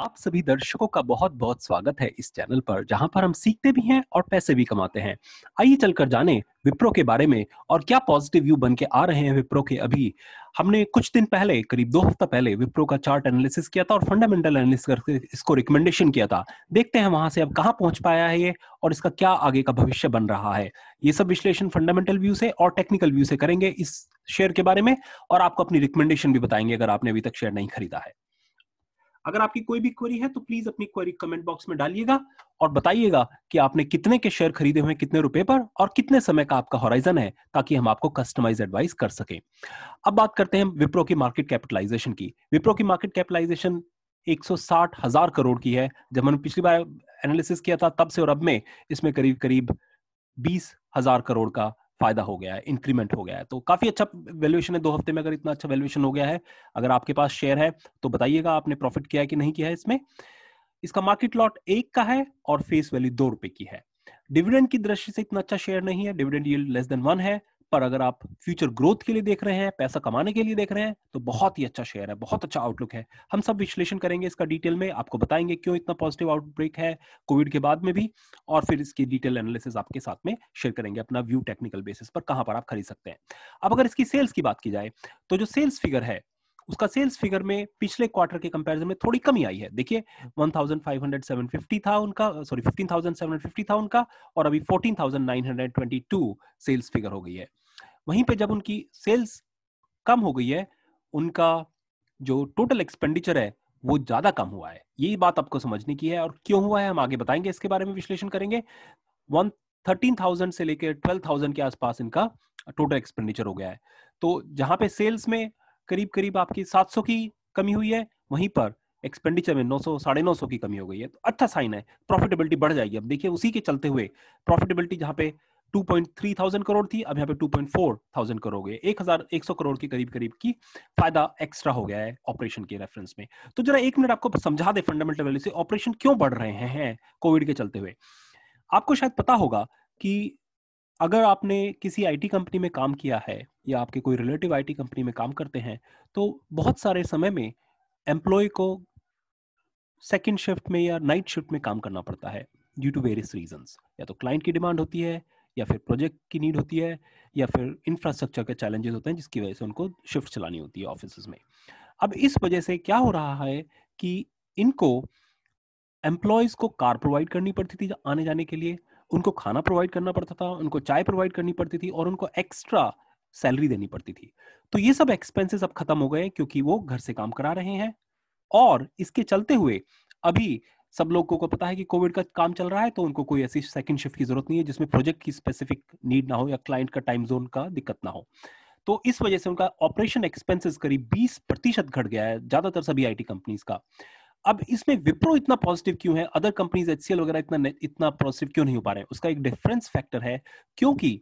आप सभी दर्शकों का बहुत बहुत स्वागत है इस चैनल पर जहां पर हम सीखते भी हैं और पैसे भी कमाते हैं आइए चलकर जाने विप्रो के बारे में और क्या पॉजिटिव व्यू बन के आ रहे हैं विप्रो के अभी हमने कुछ दिन पहले करीब दो हफ्ता पहले विप्रो का चार्ट एनालिसिस किया था और फंडामेंटल एनालिसिस करके इसको रिकमेंडेशन किया था देखते हैं वहां से अब कहाँ पहुंच पाया है ये और इसका क्या आगे का भविष्य बन रहा है ये सब विश्लेषण फंडामेंटल व्यू से और टेक्निकल व्यू से करेंगे इस शेयर के बारे में और आपको अपनी रिकमेंडेशन भी बताएंगे अगर आपने अभी तक शेयर नहीं खरीदा है अगर आपकी कोई भी क्वेरी है तो प्लीज अपनी क्वेरी कमेंट बॉक्स में डालिएगा और बताइएगा कि आपने कितने के शेयर खरीदे हुए कितने रुपए पर और कितने समय का आपका होराइजन है ताकि हम आपको कस्टमाइज एडवाइस कर सके अब बात करते हैं विप्रो की मार्केट कैपिटलाइजेशन की विप्रो की मार्केट कैपिटलाइजेशन एक हजार करोड़ की है जब हमने पिछली बार एनालिसिस किया था तब से और अब में इसमें करीब करीब बीस हजार करोड़ का फायदा हो गया है इंक्रीमेंट हो गया है तो काफी अच्छा वैल्यूएशन है दो हफ्ते में अगर इतना अच्छा वैल्यूएशन हो गया है अगर आपके पास शेयर है तो बताइएगा आपने प्रॉफिट किया है कि नहीं किया है इसमें इसका मार्केट लॉट एक का है और फेस वैल्यू दो रुपए की है डिविडेंड की दृष्टि से इतना अच्छा शेयर नहीं है डिविडेंड लेस देन वन है पर अगर आप फ्यूचर ग्रोथ के लिए देख रहे हैं पैसा कमाने के लिए देख रहे हैं तो बहुत ही अच्छा शेयर है बहुत अच्छा आउटलुक है हम सब विश्लेषण करेंगे इसका डिटेल में आपको बताएंगे क्यों इतना पॉजिटिव आउटब्रेक है कोविड के बाद में भी और फिर इसकी डिटेल एनालिसिस आपके साथ में शेयर करेंगे अपना व्यू टेक्निकल बेसिस पर कहां पर आप खरीद सकते हैं अब अगर इसकी सेल्स की बात की जाए तो जो सेल्स फिगर है उसका सेल्स फिगर में पिछले क्वार्टर के कंपैरिजन में थोड़ी कमी आई है देखिए 1,550 था उनका सॉरी 15,750 था उनका और अभी 14,922 सेल्स फिगर हो गई है वहीं पे जब उनकी सेल्स कम हो गई है उनका जो टोटल एक्सपेंडिचर है वो ज्यादा कम हुआ है यही बात आपको समझने की है और क्यों हुआ है हम आगे बताएंगे इसके बारे में विश्लेषण करेंगे वन थर्टीन थाउजेंड से लेकर ट्वेल्व थाउजेंड के आसपास इनका टोटल एक्सपेंडिचर हो गया है तो जहां पे सेल्स में करीब करीब आपकी सात सौ की कमी हुई है वहीं पर एक्सपेंडिचर में नौ सौ साढ़े नौ सौ की कमी हो गई है तो अच्छा साइन है प्रॉफिटेबिलिटी बढ़ जाएगी अब देखिए उसी के चलते हुए प्रॉफिटेबिलिटी जहां पे टू करोड़ थी अब यहाँ पे two point four thousand crore गए एक हजार एक सौ करोड़ के करीब करीब की फायदा एक्स्ट्रा हो गया है ऑपरेशन के रेफरेंस में तो जरा एक मिनट आपको समझा दे फंडामेंटल वैल्यू से ऑपरेशन क्यों बढ़ रहे हैं कोविड के चलते हुए आपको शायद पता होगा कि अगर आपने किसी आईटी कंपनी में काम किया है या आपके कोई रिलेटिव आईटी कंपनी में काम करते हैं तो बहुत सारे समय में एम्प्लॉय को सेकेंड शिफ्ट में या नाइट शिफ्ट में काम करना पड़ता है ड्यू टू वेरियस रीजंस या तो क्लाइंट की डिमांड होती है या फिर प्रोजेक्ट की नीड होती है या फिर इंफ्रास्ट्रक्चर के चैलेंजेस होते हैं जिसकी वजह से उनको शिफ्ट चलानी होती है ऑफिस में अब इस वजह से क्या हो रहा है कि इनको एम्प्लॉयज़ को कार प्रोवाइड करनी पड़ती थी आने जाने के लिए उनको खाना प्रोवाइड करना पड़ता था उनको चाय प्रोवाइड करनी पड़ती थी और उनको एक्स्ट्रा सैलरी देनी पड़ती थी तो ये सब एक्सपेंसेस अब खत्म हो गए क्योंकि वो घर से काम करा रहे हैं और इसके चलते हुए अभी सब लोगों को पता है कि कोविड का काम चल रहा है तो उनको कोई ऐसी सेकंड शिफ्ट की जरूरत नहीं है जिसमें प्रोजेक्ट की स्पेसिफिक नीड ना हो या क्लाइंट का टाइम जोन का दिक्कत ना हो तो इस वजह से उनका ऑपरेशन एक्सपेंसेस करीब बीस प्रतिशत घट गया है ज्यादातर सभी आई कंपनीज का अब इसमें विप्रो इतना पॉजिटिव क्यों है अदर कंपनीज एच वगैरह इतना इतना पॉजिटिव क्यों नहीं हो पा रहे उसका एक डिफरेंस फैक्टर है क्योंकि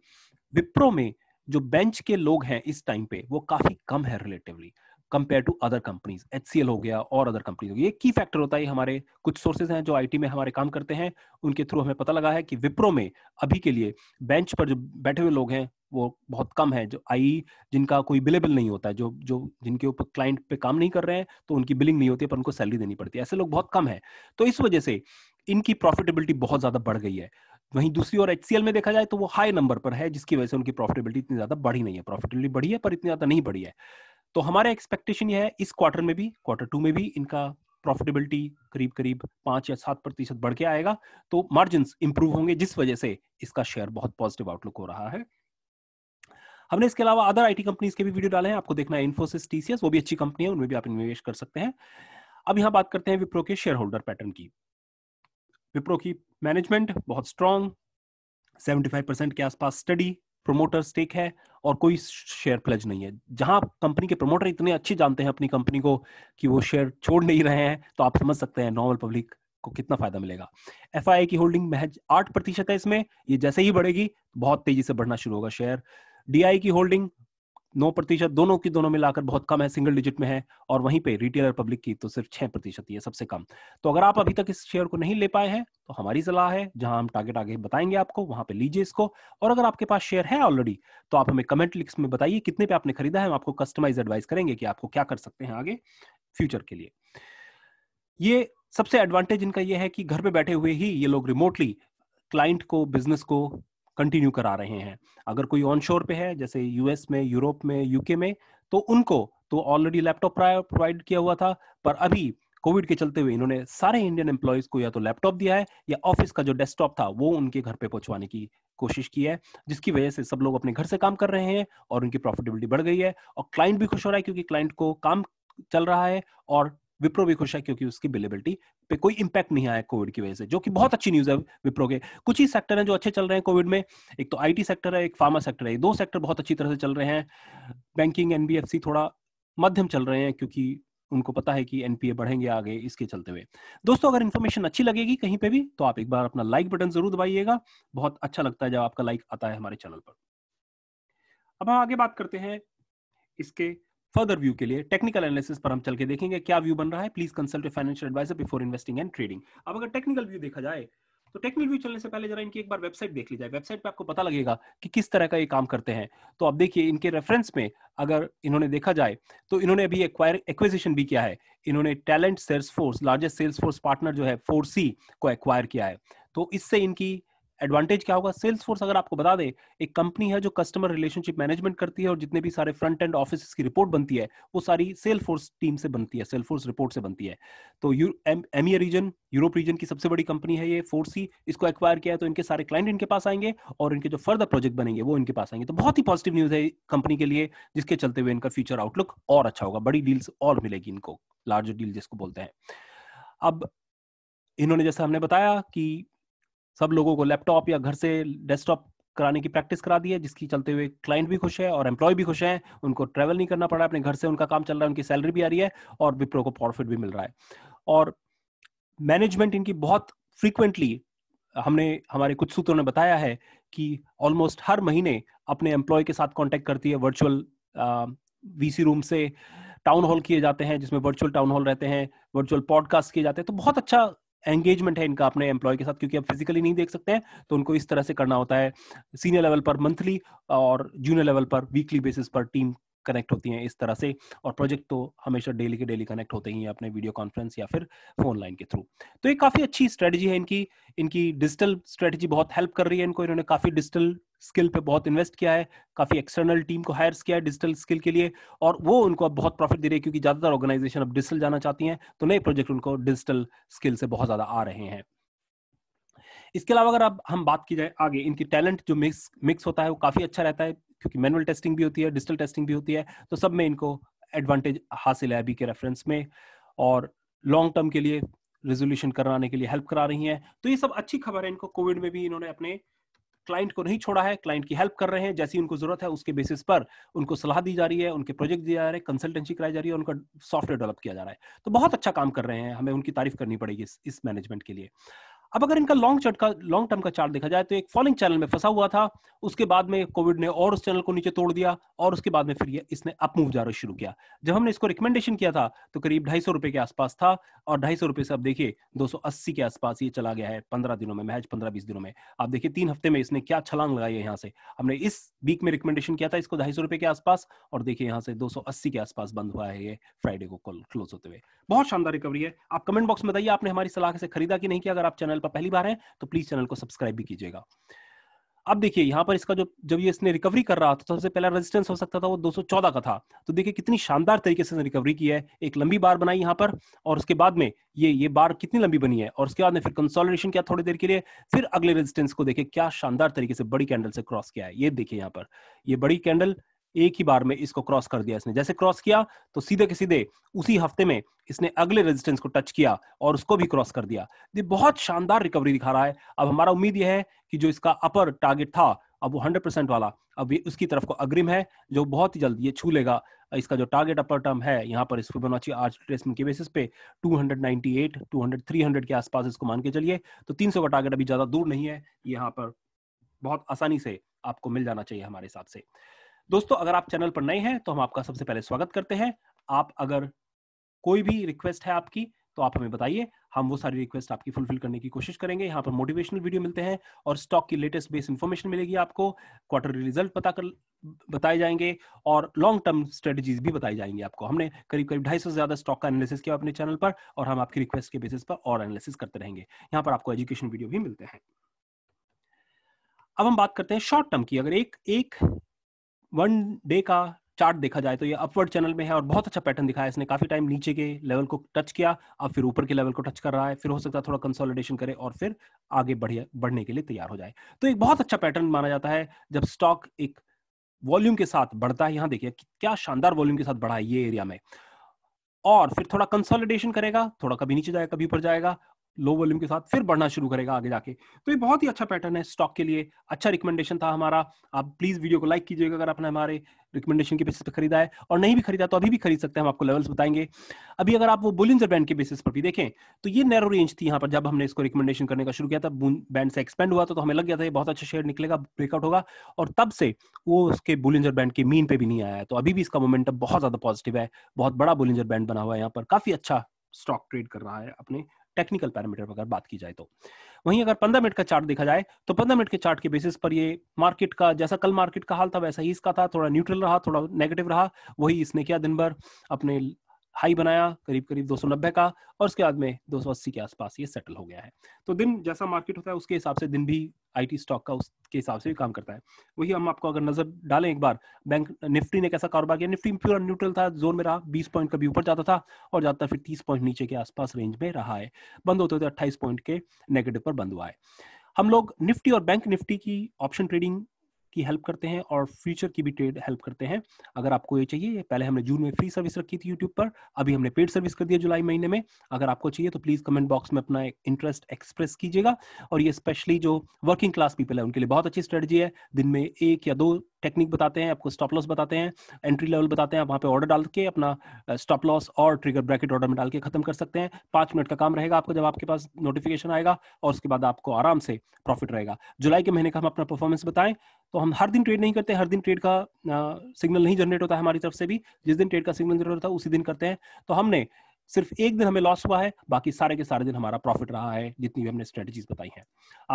विप्रो में जो बेंच के लोग हैं इस टाइम पे वो काफी कम है relatively compare to other companies H हो गया और अदर कंपनीज हो गया ये की फैक्टर होता है हमारे कुछ सोर्सेज हैं जो आईटी में हमारे काम करते हैं उनके थ्रू हमें पता लगा है कि विप्रो में अभी के लिए बेंच पर जो बैठे हुए लोग हैं वो बहुत कम है जो आई e जिनका कोई बिलेबल नहीं होता है जो जो जिनके ऊपर क्लाइंट पे काम नहीं कर रहे हैं तो उनकी बिलिंग नहीं होती है पर उनको सैलरी देनी पड़ती है ऐसे लोग बहुत कम है तो इस वजह से इनकी प्रॉफिटेबिलिटी बहुत ज्यादा बढ़ गई है वहीं दूसरी ओर एचसीएल में देखा जाए तो वो हाई नंबर पर है जिसकी वजह से उनकी प्रॉफिटेबिलिटी इतनी ज्यादा बढ़ी नहीं है प्रॉफिटेबिलिटी बढ़ी है पर इतनी ज्यादा नहीं बढ़ी है तो हमारा एक्सपेक्टेशन ये है इस क्वार्टर में भी क्वार्टर टू में भी इनका प्रॉफिटेबिलिटी करीब करीब पांच या सात प्रतिशत बढ़ के आएगा तो मार्जिन इंप्रूव होंगे जिस वजह से इसका शेयर बहुत पॉजिटिव आउटलुक हो रहा है हमने इसके अलावा अदर टी कंपनीज के भी वीडियो डाले हैं आपको देखना है इन्फोसिस टीसीएस वो भी अच्छी कंपनी है उनमें भी आप इन्वेस्ट कर सकते हैं अब यहाँ बात करते हैं विप्रो के शेयर होल्डर पैटर्न की विप्रो की मैनेजमेंट बहुत स्ट्रांग 75 परसेंट के आसपास स्टडी प्रोमोटर स्टेक है और कोई शेयर प्लेज नहीं है जहां कंपनी के प्रोमोटर इतने अच्छे जानते हैं अपनी कंपनी को कि वो शेयर छोड़ नहीं रहे हैं तो आप समझ सकते हैं नॉर्मल पब्लिक को कितना फायदा मिलेगा एफ की होल्डिंग महज आठ प्रतिशत है इसमें ये जैसे ही बढ़ेगी बहुत तेजी से बढ़ना शुरू होगा शेयर डी की होल्डिंग नौ प्रतिशत दोनों की दोनों मिलाकर बहुत कम है सिंगल डिजिट में है और वहीं पे रिटेलर पब्लिक की तो सिर्फ छह प्रतिशत ही है सबसे कम तो अगर आप अभी तक इस शेयर को नहीं ले पाए हैं तो हमारी सलाह है जहां हम टारगेट आगे बताएंगे आपको वहां पे लीजिए इसको और अगर आपके पास शेयर है ऑलरेडी तो आप हमें कमेंट लिख्स में बताइए कितने पे आपने खरीदा है हम आपको कस्टमाइज एडवाइस करेंगे कि आपको क्या कर सकते हैं आगे फ्यूचर के लिए ये सबसे एडवांटेज इनका ये है कि घर पे बैठे हुए ही ये लोग रिमोटली क्लाइंट को बिजनेस को कंटिन्यू करा रहे हैं अगर कोई ऑन शोर पे है जैसे यूएस में यूरोप में यूके में तो उनको तो ऑलरेडी लैपटॉप प्रोवाइड किया हुआ था पर अभी कोविड के चलते हुए इन्होंने सारे इंडियन एम्प्लॉयज को या तो लैपटॉप दिया है या ऑफिस का जो डेस्कटॉप था वो उनके घर पे पहुंचवाने की कोशिश की है जिसकी वजह से सब लोग अपने घर से काम कर रहे हैं और उनकी प्रॉफिटेबिलिटी बढ़ गई है और क्लाइंट भी खुश हो रहा है क्योंकि क्लाइंट को काम चल रहा है और विप्रो भी खुश है क्योंकि उसकी बिलेबिलिटी पे कोई इंपैक्ट नहीं आया कोविड की वजह से जो कि बहुत अच्छी न्यूज है विप्रो के कुछ ही सेक्टर हैं जो अच्छे चल रहे हैं कोविड में एक तो आईटी सेक्टर है एक फार्मा सेक्टर है दो सेक्टर बहुत अच्छी तरह से चल रहे हैं बैंकिंग एनबीएफसी थोड़ा मध्यम चल रहे हैं क्योंकि उनको पता है कि एनपीए बढ़ेंगे आगे इसके चलते हुए दोस्तों अगर इन्फॉर्मेशन अच्छी लगेगी कहीं पे भी तो आप एक बार अपना लाइक बटन जरूर दबाइएगा बहुत अच्छा लगता है जब आपका लाइक आता है हमारे चैनल पर अब हम आगे बात करते हैं इसके फर्दर व्यू के लिए टेक्निकल एनालिसिस पर हम चल के देखेंगे क्या व्यू बन रहा है please consult financial adviser before investing and trading अब अगर टेक्निकल व्यू देखा जाए तो टेक्निकल व्यू चलने से पहले जरा इनकी एक बार वेबसाइट देख ली जाए वेबसाइट पे आपको पता लगेगा कि किस तरह का ये काम करते हैं तो अब देखिए इनके रेफरेंस में अगर इन्होंने देखा जाए तो इन्होंने अभी एक्विजिशन भी किया है इन्होंने talent sales force largest sales force partner जो है फोर को एक्वायर किया है तो इससे इनकी एडवांटेज क्या होगा सेल्स फोर्स अगर आपको बता दे एक कंपनी है जो कस्टमर रिलेशनशिप मैनेजमेंट करती है और जितने भी सारे फ्रंट एंड ऑफिस की रिपोर्ट बनती है वो सारी सेल फोर्स टीम से बनती है सेल फोर्स रिपोर्ट से बनती है तो एमईए रीजन यूरोप रीजन की सबसे बड़ी कंपनी है ये फोर इसको एक्वायर किया है तो इनके सारे क्लाइंट इनके पास आएंगे और इनके जो फर्दर प्रोजेक्ट बनेंगे वो इनके पास आएंगे तो बहुत ही पॉजिटिव न्यूज है कंपनी के लिए जिसके चलते हुए इनका फ्यूचर आउटलुक और अच्छा होगा बड़ी डील्स और मिलेगी इनको लार्जर डील जिसको बोलते हैं अब इन्होंने जैसा हमने बताया कि सब लोगों को लैपटॉप या घर से डेस्कटॉप कराने की प्रैक्टिस करा दी है जिसकी चलते हुए क्लाइंट भी खुश है और एम्प्लॉय भी खुश है उनको ट्रेवल नहीं करना पड़ा अपने घर से उनका काम चल रहा है उनकी सैलरी भी आ रही है और विप्रो को प्रॉफिट भी मिल रहा है और मैनेजमेंट इनकी बहुत फ्रीक्वेंटली हमने हमारे कुछ सूत्रों ने बताया है कि ऑलमोस्ट हर महीने अपने एम्प्लॉय के साथ कॉन्टेक्ट करती है वर्चुअल वीसी रूम से टाउन हॉल किए जाते हैं जिसमें वर्चुअल टाउन हॉल रहते हैं वर्चुअल पॉडकास्ट किए जाते हैं तो बहुत अच्छा एंगेजमेंट है इनका अपने एम्प्लॉय के साथ क्योंकि आप फिजिकली नहीं देख सकते हैं तो उनको इस तरह से करना होता है सीनियर लेवल पर मंथली और जूनियर लेवल पर वीकली बेसिस पर टीम कनेक्ट होती हैं इस तरह से और प्रोजेक्ट तो हमेशा डेली के डेली कनेक्ट होते ही हैं अपने वीडियो कॉन्फ्रेंस या फिर फोन लाइन के थ्रू तो ये काफ़ी अच्छी स्ट्रेटजी है इनकी इनकी डिजिटल स्ट्रेटजी बहुत हेल्प कर रही है इनको इन्होंने काफ़ी डिजिटल स्किल पे बहुत इन्वेस्ट किया है काफ़ी एक्सटर्नल टीम को हायर किया है डिजिटल स्किल के लिए और वो उनको अब बहुत प्रॉफिट दे रही है क्योंकि ज़्यादातर ऑर्गेनाइजेशन अब डिजिटल जाना चाहती हैं तो नए प्रोजेक्ट उनको डिजिटल स्किल से बहुत ज़्यादा आ रहे हैं इसके अलावा अगर अब हम बात की जाए आगे इनकी टैलेंट जो मिक्स मिक्स होता है वो काफ़ी अच्छा रहता है क्योंकि मैनुअल टेस्टिंग भी होती है डिजिटल टेस्टिंग भी होती है तो सब में इनको एडवांटेज हासिल है अभी के रेफरेंस में और लॉन्ग टर्म के लिए रेजोल्यूशन कराने के लिए हेल्प करा रही हैं तो ये सब अच्छी खबर है इनको कोविड में भी इन्होंने अपने क्लाइंट को नहीं छोड़ा है क्लाइंट की हेल्प कर रहे हैं जैसी उनको जरूरत है उसके बेसिस पर उनको सलाह दी जा रही है उनके प्रोजेक्ट दिए जा रहे हैं कंसल्टेंसी कराई जा रही है उनका सॉफ्टवेयर डेवलप किया जा रहा है तो बहुत अच्छा काम कर रहे हैं हमें उनकी तारीफ करनी पड़ेगी इस, इस मैनेजमेंट के लिए अब अगर इनका लॉन्ग चार्ट का लॉन्ग टर्म का चार्ट देखा जाए तो एक फॉलिंग चैनल में फंसा हुआ था उसके बाद में कोविड ने और उस चैनल को नीचे तोड़ दिया और उसके बाद में फिर ये इसने अप मूव जाना शुरू किया जब हमने इसको रिकमेंडेशन किया था तो करीब ढाई सौ रुपए के आसपास था और ढाई सौ रुपए से अब देखिए दो सौ अस्सी के आसपास ये चला गया है पंद्रह दिनों में महज पंद्रह बीस दिनों में आप देखिए तीन हफ्ते में इसने क्या छलांग लगाई है यहाँ से हमने इस वीक में रिकमेंडेशन किया था इसको ढाई सौ रुपए के आसपास और देखिए यहाँ से दो सौ अस्सी के आसपास बंद हुआ है ये फ्राइडे को क्लोज होते हुए बहुत शानदार रिकवरी है आप कमेंट बॉक्स में बताइए आपने हमारी सलाह से खरीदा कि नहीं किया अगर आप चैनल चैनल पर पहली बार है तो प्लीज चैनल को सब्सक्राइब भी कीजिएगा अब देखिए यहाँ पर इसका जो जब ये इसने रिकवरी कर रहा था तो सबसे पहला रेजिस्टेंस हो सकता था वो 214 का था तो देखिए कितनी शानदार तरीके से रिकवरी की है एक लंबी बार बनाई यहाँ पर और उसके बाद में ये ये बार कितनी लंबी बनी है और उसके बाद में फिर कंसोलिडेशन किया थोड़ी देर के लिए फिर अगले रेजिस्टेंस को देखिए क्या शानदार तरीके से बड़ी कैंडल से क्रॉस किया है ये देखिए यहाँ पर ये बड़ी कैंडल एक ही बार में इसको क्रॉस कर दिया इसने जैसे क्रॉस किया तो सीधे के सीधे उसी हफ्ते में इसने अगले रेजिस्टेंस को टच किया और उसको भी क्रॉस कर दिया ये बहुत शानदार रिकवरी दिखा रहा है अब हमारा उम्मीद यह है कि जो इसका अपर टारगेट था अब वो हंड्रेड परसेंट वाला अब ये उसकी तरफ को अग्रिम है जो बहुत ही जल्द ये छू लेगा इसका जो टारगेट अपर टर्म है यहाँ पर इस फिबोनाची आर्च ट्रेसमेंट के बेसिस पे 298, 200, 300 के आसपास इसको मान के चलिए तो 300 का टारगेट अभी ज्यादा दूर नहीं है यहाँ पर बहुत आसानी से आपको मिल जाना चाहिए हमारे हिसाब से दोस्तों अगर आप चैनल पर नए हैं तो हम आपका सबसे पहले स्वागत करते हैं आप अगर कोई भी रिक्वेस्ट है आपकी तो आप हमें बताइए हम वो सारी रिक्वेस्ट आपकी फुलफिल करने की कोशिश करेंगे यहाँ पर मोटिवेशनल वीडियो मिलते हैं और स्टॉक की लेटेस्ट बेस इन्फॉर्मेशन मिलेगी आपको क्वार्टर रिजल्ट पता कर बताए जाएंगे और लॉन्ग टर्म स्ट्रेटजीज भी बताई जाएंगी आपको हमने करीब करीब ढाई से ज्यादा स्टॉक का एनालिसिस किया अपने चैनल पर और हम आपकी रिक्वेस्ट के बेसिस पर और एनालिसिस करते रहेंगे यहाँ पर आपको एजुकेशन वीडियो भी मिलते हैं अब हम बात करते हैं शॉर्ट टर्म की अगर एक एक वन डे का चार्ट देखा जाए तो ये अपवर्ड चैनल में है और बहुत अच्छा पैटर्न दिखाया इसने काफी टाइम नीचे के लेवल को टच किया अब फिर ऊपर के लेवल को टच कर रहा है फिर हो सकता है थोड़ा कंसोलिडेशन करे और फिर आगे बढ़िया बढ़ने के लिए तैयार हो जाए तो एक बहुत अच्छा पैटर्न माना जाता है जब स्टॉक एक वॉल्यूम के साथ बढ़ता है यहाँ देखिए क्या शानदार वॉल्यूम के साथ बढ़ा है ये एरिया में और फिर थोड़ा कंसोलिडेशन करेगा थोड़ा कभी नीचे जाएगा कभी ऊपर जाएगा लो वॉल्यूम के साथ फिर बढ़ना शुरू करेगा आगे जाके तो ये बहुत ही अच्छा पैटर्न है स्टॉक के लिए अच्छा रिकमेंडेशन था हमारा आप प्लीज वीडियो को लाइक कीजिएगा अगर आपने हमारे रिकमेंडेशन के बेसिस पर खरीदा है और नहीं भी खरीदा तो अभी भी खरीद सकते हैं हम आपको लेवल्स बताएंगे अभी अगर आप वो बुलिंजर बैंड के बेसिस पर भी देखें तो ये नैरो रेंज थी यहाँ पर जब हमने इसको रिकमेंडेशन करने का शुरू किया था बैंड से एक्सपेंड हुआ था तो हमें लग गया था ये बहुत अच्छा शेयर निकलेगा ब्रेकआउट होगा और तब से वो उसके बुलिंजर बैंड के मीन पे भी नहीं आया है तो अभी भी इसका मोमेंटम बहुत ज्यादा पॉजिटिव है बहुत बड़ा बुलिंजर बैंड बना हुआ है यहाँ पर काफी अच्छा स्टॉक ट्रेड कर रहा है अपने टेक्निकल पैरामीटर पर अगर बात की जाए तो वहीं अगर पंद्रह मिनट का चार्ट देखा जाए तो पंद्रह मिनट के चार्ट के बेसिस पर ये मार्केट का जैसा कल मार्केट का हाल था वैसा ही इसका था थोड़ा न्यूट्रल रहा थोड़ा नेगेटिव रहा वही इसने किया दिन भर अपने हाई बनाया करीब करीब दो का और उसके बाद में दो के आसपास ये सेटल हो गया है तो दिन जैसा मार्केट होता है उसके हिसाब से दिन भी आईटी स्टॉक का उसके हिसाब से भी काम करता है वही हम आपको अगर नजर डालें एक बार बैंक निफ्टी ने कैसा कारोबार किया निफ्टी प्योर न्यूट्रल था जोन में रहा बीस पॉइंट कभी ऊपर जाता था और जाता फिर तीस पॉइंट नीचे के आसपास रेंज में रहा है बंद होते होते अट्ठाईस पॉइंट के नेगेटिव पर बंद हुआ है हम लोग निफ्टी और बैंक निफ्टी की ऑप्शन ट्रेडिंग की हेल्प करते हैं और फ्यूचर की भी ट्रेड हेल्प करते हैं अगर आपको ये चाहिए पहले हमने जून में फ्री सर्विस रखी थी यूट्यूब पर अभी हमने पेड सर्विस कर दिया जुलाई महीने में अगर आपको चाहिए तो प्लीज कमेंट बॉक्स में अपना इंटरेस्ट एक्सप्रेस कीजिएगा और ये स्पेशली जो वर्किंग क्लास पीपल है उनके लिए बहुत अच्छी स्ट्रेटजी है दिन में एक या दो टेक्निक बताते हैं आपको स्टॉप लॉस बताते हैं एंट्री लेवल बताते हैं आप वहाँ पे ऑर्डर डाल के अपना स्टॉप लॉस और ट्रिगर ब्रैकेट ऑर्डर में डाल के खत्म कर सकते हैं पांच मिनट का काम रहेगा आपको जब आपके पास नोटिफिकेशन आएगा और उसके बाद आपको आराम से प्रॉफिट रहेगा जुलाई के महीने का हम अपना परफॉर्मेंस बताएं तो हम हर दिन ट्रेड नहीं करते हर दिन ट्रेड का सिग्नल नहीं जनरेट होता है हमारी तरफ से भी जिस दिन ट्रेड का सिग्नल जनरेट होता है उसी दिन करते हैं तो हमने सिर्फ एक दिन हमें लॉस हुआ है बाकी सारे के सारे दिन हमारा प्रॉफिट रहा है जितनी भी हमने स्ट्रेटजीज बताई हैं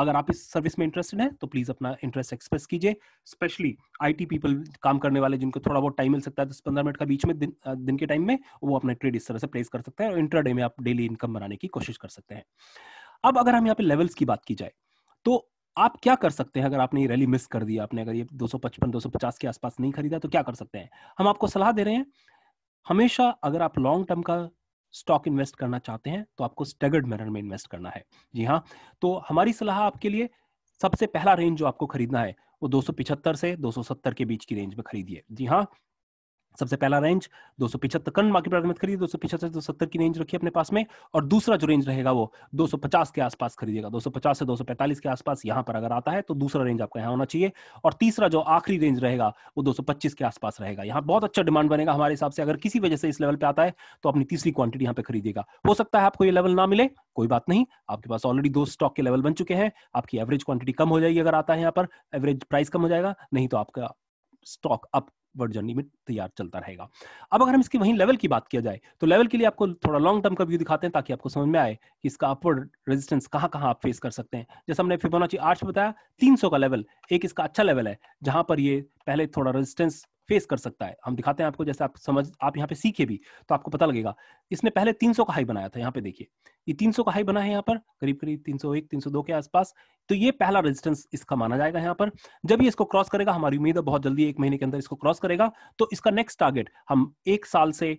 अगर आप इस सर्विस में इंटरेस्टेड हैं तो प्लीज अपना इंटरेस्ट एक्सप्रेस कीजिए स्पेशली आईटी पीपल काम करने वाले जिनको थोड़ा बहुत टाइम मिल सकता है दस पंद्रह मिनट का बीच में दिन, दिन के टाइम में वो अपने ट्रेड इस तरह से प्लेस कर सकते हैं और इंटर में आप डेली इनकम बनाने की कोशिश कर सकते हैं अब अगर हम यहाँ पे लेवल्स की बात की जाए तो आप क्या कर सकते हैं अगर आपने ये रैली मिस कर दी आपने अगर ये 255 250 के आसपास नहीं खरीदा तो क्या कर सकते हैं हम आपको सलाह दे रहे हैं हमेशा अगर आप लॉन्ग टर्म का स्टॉक इन्वेस्ट करना चाहते हैं तो आपको स्टेगर्ड मैनर में इन्वेस्ट करना है जी हाँ तो हमारी सलाह आपके लिए सबसे पहला रेंज जो आपको खरीदना है वो दो से 270 के बीच की रेंज में खरीदिए जी हाँ सबसे पहला रेंज दो सौ पिछहत्तर करंट मार्केट प्राइस मत खरीदिए दो सौ पिछहत्तर दो सत्तर की रेंज रखिए अपने पास में और दूसरा जो रेंज रहेगा वो दो सौ पचास के आसपास खरीदिएगा पचास से दो सौ पैंतालीस के आसपास यहाँ पर अगर आता है तो दूसरा रेंज आपका यहाँ होना चाहिए और तीसरा जो आखिरी रेंज रहेगा वो दो सौ पच्चीस के आसपास रहेगा यहाँ बहुत अच्छा डिमांड बनेगा हमारे हिसाब से अगर किसी वजह से इस लेवल पे आता है तो अपनी तीसरी क्वांटिटी यहाँ पे खरीदेगा हो सकता है आपको ये लेवल ना मिले कोई बात नहीं आपके पास ऑलरेडी दो स्टॉक के लेवल बन चुके हैं आपकी एवरेज क्वांटिटी कम हो जाएगी अगर आता है यहाँ पर एवरेज प्राइस कम हो जाएगा नहीं तो आपका स्टॉक अप जर्नी में तैयार चलता रहेगा अब अगर हम इसकी वहीं लेवल की बात किया जाए तो लेवल के लिए आपको थोड़ा लॉन्ग टर्म का व्यू दिखाते हैं ताकि आपको समझ में आए कि इसका अपवर्ड रेजिस्टेंस कहां कहां आप फेस कर सकते हैं जैसे हमने फिबोनाची आर्ट्स बताया 300 का लेवल एक इसका अच्छा लेवल है जहां पर ये पहले थोड़ा रेजिस्टेंस फेस कर सकता है हम दिखाते हैं आपको जैसे आप समझ आप यहाँ पे सीखे भी तो आपको पता लगेगा इसने पहले 300 का हाई बनाया था यहाँ पे देखिए ये 300 का हाई बना है यहाँ पर करीब करीब 301 302 के आसपास तो ये पहला रेजिस्टेंस इसका माना जाएगा यहाँ पर जब ये इसको क्रॉस करेगा हमारी उम्मीद है बहुत जल्दी एक महीने के अंदर इसको क्रॉस करेगा तो इसका नेक्स्ट टारगेट हम एक साल से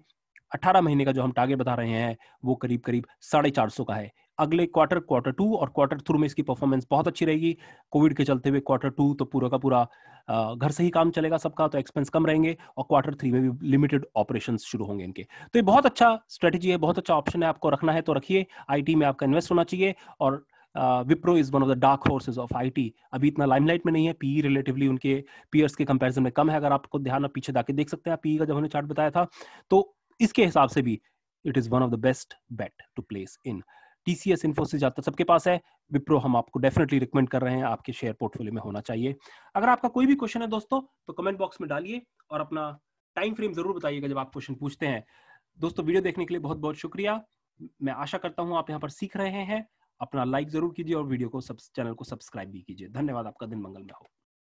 18 महीने का जो हम टारगेट बता रहे हैं वो करीब करीब साढ़े का है अगले क्वार्टर क्वार्टर टू और क्वार्टर थ्रू में इसकी परफॉर्मेंस बहुत अच्छी रहेगी कोविड के चलते हुए क्वार्टर टू तो पूरा का पूरा घर से ही काम चलेगा सबका तो एक्सपेंस कम रहेंगे और क्वार्टर थ्री में भी लिमिटेड ऑपरेशन शुरू होंगे इनके तो ये बहुत अच्छा स्ट्रेटेजी है बहुत अच्छा ऑप्शन है आपको रखना है तो रखिए आई में आपका इन्वेस्ट होना चाहिए और Wipro is one of the dark horses of T अभी इतना लाइमलाइट में नहीं है पीई रिलेटिवली e उनके पीयर्स के कंपेरिजन में कम है अगर आपको ध्यान पीछे जाके देख सकते हैं पीई e का जब हमने चार्ट बताया था तो इसके हिसाब से भी it is one of the best bet to place in TCS Infosys जाता सबके पास है विप्रो हम आपको डेफिनेटली रिकमेंड कर रहे हैं आपके शेयर पोर्टफोलियो में होना चाहिए अगर आपका कोई भी क्वेश्चन है दोस्तों तो कमेंट बॉक्स में डालिए और अपना टाइम फ्रेम जरूर बताइएगा जब आप क्वेश्चन पूछते हैं दोस्तों वीडियो देखने के लिए बहुत बहुत शुक्रिया मैं आशा करता हूँ आप यहाँ पर सीख रहे हैं अपना लाइक जरूर कीजिए और वीडियो को सब चैनल को सब्सक्राइब भी कीजिए धन्यवाद आपका दिन मंगल में हो